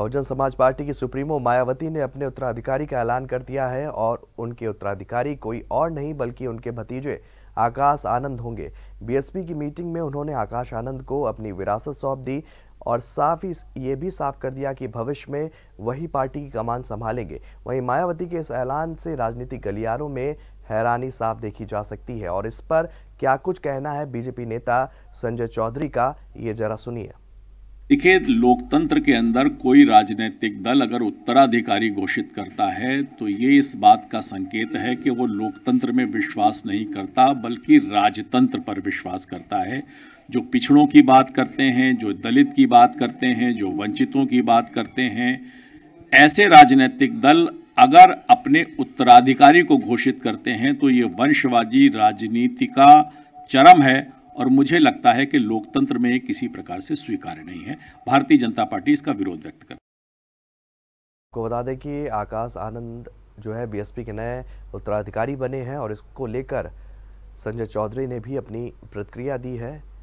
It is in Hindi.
बहुजन समाज पार्टी की सुप्रीमो मायावती ने अपने उत्तराधिकारी का ऐलान कर दिया है और उनके उत्तराधिकारी कोई और नहीं बल्कि उनके भतीजे आकाश आनंद होंगे बीएसपी की मीटिंग में उन्होंने आकाश आनंद को अपनी विरासत सौंप दी और साफ ही ये भी साफ कर दिया कि भविष्य में वही पार्टी की कमान संभालेंगे वहीं मायावती के इस ऐलान से राजनीतिक गलियारों में हैरानी साफ देखी जा सकती है और इस पर क्या कुछ कहना है बीजेपी नेता संजय चौधरी का ये जरा सुनिए देखिए लोकतंत्र के अंदर कोई राजनीतिक दल अगर उत्तराधिकारी घोषित करता है तो ये इस बात का संकेत है कि वो लोकतंत्र में विश्वास नहीं करता बल्कि राजतंत्र पर विश्वास करता है जो पिछड़ों की बात करते हैं जो दलित की बात करते हैं जो वंचितों की बात करते हैं ऐसे राजनीतिक दल अगर अपने उत्तराधिकारी को घोषित करते हैं तो ये वंशवादी राजनीति का चरम है और मुझे लगता है कि लोकतंत्र में किसी प्रकार से स्वीकार्य नहीं है भारतीय जनता पार्टी इसका विरोध व्यक्त कर को बता दें कि आकाश आनंद जो है बीएसपी के नए उत्तराधिकारी बने हैं और इसको लेकर संजय चौधरी ने भी अपनी प्रतिक्रिया दी है